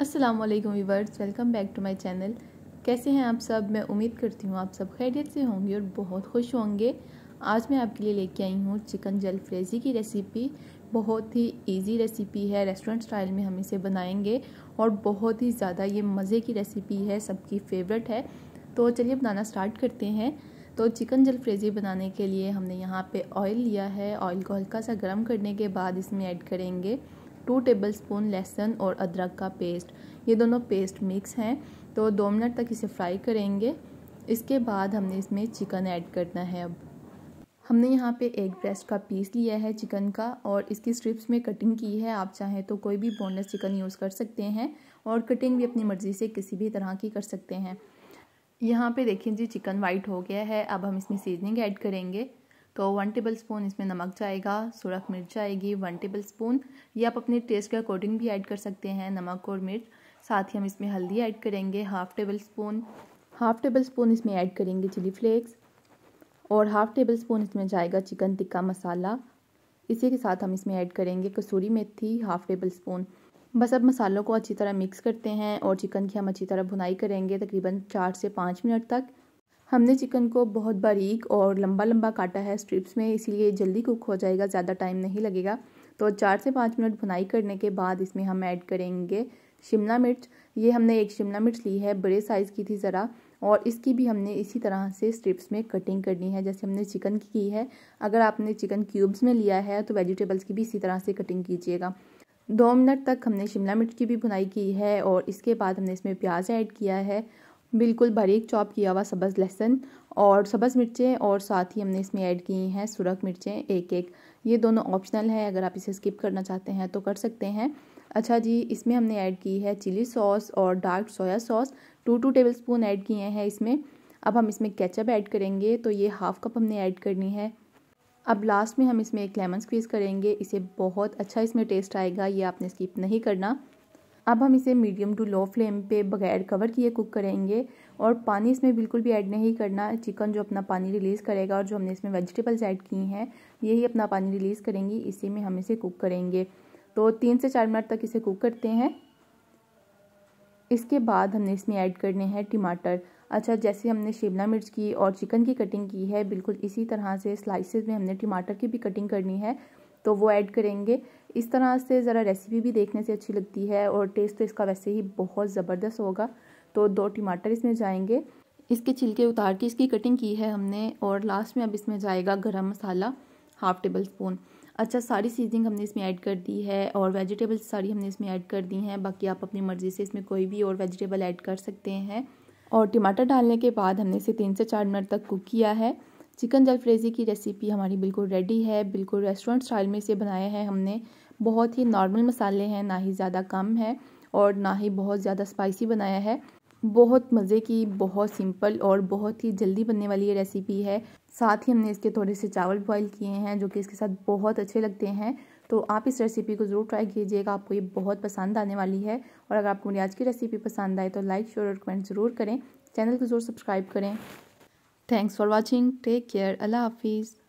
अस्सलाम वालेकुम viewers welcome back to my channel कैसे हैं आप सब मैं उम्मीद करती हूँ आप सब खैरियत से होंगे और बहुत खुश होंगे आज मैं आपके लिए लेके आई हूँ चिकन जल फ्रेजी की रेसिपी बहुत ही इजी रेसिपी है रेस्टोरेंट स्टाइल में हम इसे बनाएंगे और बहुत ही ज़्यादा ये मज़े की रेसिपी है सबकी फेवरेट है तो चलिए बनाना स्टार्ट करते हैं तो चिकन जल फ्रेजी बनाने के लिए हमने यहाँ पर ऑयल लिया है ऑयल को हल्का सा गर्म करने के बाद इसमें ऐड करेंगे टू टेबल स्पून लहसुन और अदरक का पेस्ट ये दोनों पेस्ट मिक्स हैं तो दो मिनट तक इसे फ्राई करेंगे इसके बाद हमने इसमें चिकन ऐड करना है अब हमने यहाँ पे एक ब्रेस्ट का पीस लिया है चिकन का और इसकी स्ट्रिप्स में कटिंग की है आप चाहें तो कोई भी बोनलेस चिकन यूज़ कर सकते हैं और कटिंग भी अपनी मर्ज़ी से किसी भी तरह की कर सकते हैं यहाँ पे देखिए जी चिकन वाइट हो गया है अब हम इसमें सीजनिंग ऐड करेंगे तो वन टेबल स्पून इसमें नमक जाएगा सुरख मिर्च जाएगी वन टेबल स्पून ये आप अपने टेस्ट के अकॉर्डिंग भी ऐड कर सकते हैं नमक और मिर्च साथ ही हम इसमें हल्दी ऐड करेंगे half tablespoon half tablespoon इसमें ऐड करेंगे चिली फ्लेक्स और हाफ़ टेबल स्पून इसमें जाएगा चिकन टिक्का मसाला इसी के साथ हम इसमें ऐड करेंगे kasuri methi half tablespoon बस अब मसालों को अच्छी तरह मिक्स करते हैं और चिकन की हम अच्छी तरह भुनाई करेंगे तकरीबन चार से पाँच मिनट तक हमने चिकन को बहुत बारीक और लंबा लंबा काटा है स्ट्रिप्स में इसीलिए जल्दी कुक हो जाएगा ज़्यादा टाइम नहीं लगेगा तो चार से पाँच मिनट भुनाई करने के बाद इसमें हम ऐड करेंगे शिमला मिर्च ये हमने एक शिमला मिर्च ली है बड़े साइज़ की थी ज़रा और इसकी भी हमने इसी तरह से स्ट्रिप्स में कटिंग करनी है जैसे हमने चिकन की की है अगर आपने चिकन क्यूब्स में लिया है तो वेजिटेबल्स की भी इसी तरह से कटिंग कीजिएगा दो मिनट तक हमने शिमला मिर्च की भी भुनाई की है और इसके बाद हमने इसमें प्याज ऐड किया है बिल्कुल बारीक चॉप किया हुआ सब्ज़ लहसुन और सब्ज़ मिर्चें और साथ ही हमने इसमें ऐड की हैं सुरख मिर्चें एक एक ये दोनों ऑप्शनल है अगर आप इसे स्किप करना चाहते हैं तो कर सकते हैं अच्छा जी इसमें हमने ऐड की है चिली सॉस और dark soya sauce two two tablespoon add किए हैं इसमें अब हम इसमें केचप ऐड करेंगे तो ये हाफ़ कप हमने ऐड करनी है अब लास्ट में हम इसमें एक लेमन स्क्वीज़ करेंगे इसे बहुत अच्छा इसमें टेस्ट आएगा ये आपने स्किप नहीं करना अब हम इसे मीडियम टू लो फ्लेम पे बगैर कवर किए कुक करेंगे और पानी इसमें बिल्कुल भी ऐड नहीं करना चिकन जो अपना पानी रिलीज़ करेगा और जो हमने इसमें वेजिटेबल्स ऐड की हैं यही अपना पानी रिलीज़ करेंगी इसी में हम इसे कुक करेंगे तो तीन से चार मिनट तक इसे कुक करते हैं इसके बाद हमने इसमें ऐड करने हैं टमाटर अच्छा जैसे हमने शिमला मिर्च की और चिकन की कटिंग की है बिल्कुल इसी तरह से स्लाइसेस में हमने टमाटर की भी कटिंग करनी है तो वो ऐड करेंगे इस तरह से ज़रा रेसिपी भी देखने से अच्छी लगती है और टेस्ट तो इसका वैसे ही बहुत ज़बरदस्त होगा तो दो टमाटर इसमें जाएंगे इसके छिलके उतार के इसकी कटिंग की है हमने और लास्ट में अब इसमें जाएगा गरम मसाला हाफ़ टेबल स्पून अच्छा सारी सीजनिंग हमने इसमें ऐड कर दी है और वेजिटेबल्स सारी हमने इसमें ऐड कर दी हैं बाकी आप अपनी मर्ज़ी से इसमें कोई भी और वेजिटेबल ऐड कर सकते हैं और टमाटर डालने के बाद हमने इसे तीन से चार मिनट तक कुक किया है चिकन जलफ्रेजी की रेसिपी हमारी बिल्कुल रेडी है बिल्कुल रेस्टोरेंट स्टाइल में इसे बनाया है हमने बहुत ही नॉर्मल मसाले हैं ना ही ज़्यादा कम है और ना ही बहुत ज़्यादा स्पाइसी बनाया है बहुत मज़े की बहुत सिंपल और बहुत ही जल्दी बनने वाली ये रेसिपी है साथ ही हमने इसके थोड़े से चावल बॉईल किए हैं जो कि इसके साथ बहुत अच्छे लगते हैं तो आप इस रेसिपी को ज़रूर ट्राई कीजिएगा आपको ये बहुत पसंद आने वाली है और अगर आपको मेरी आज की रेसिपी पसंद आए तो लाइक शेयर और कमेंट ज़रूर करें चैनल को ज़रूर सब्सक्राइब करें thanks for watching take care अल्लाह हाफिज़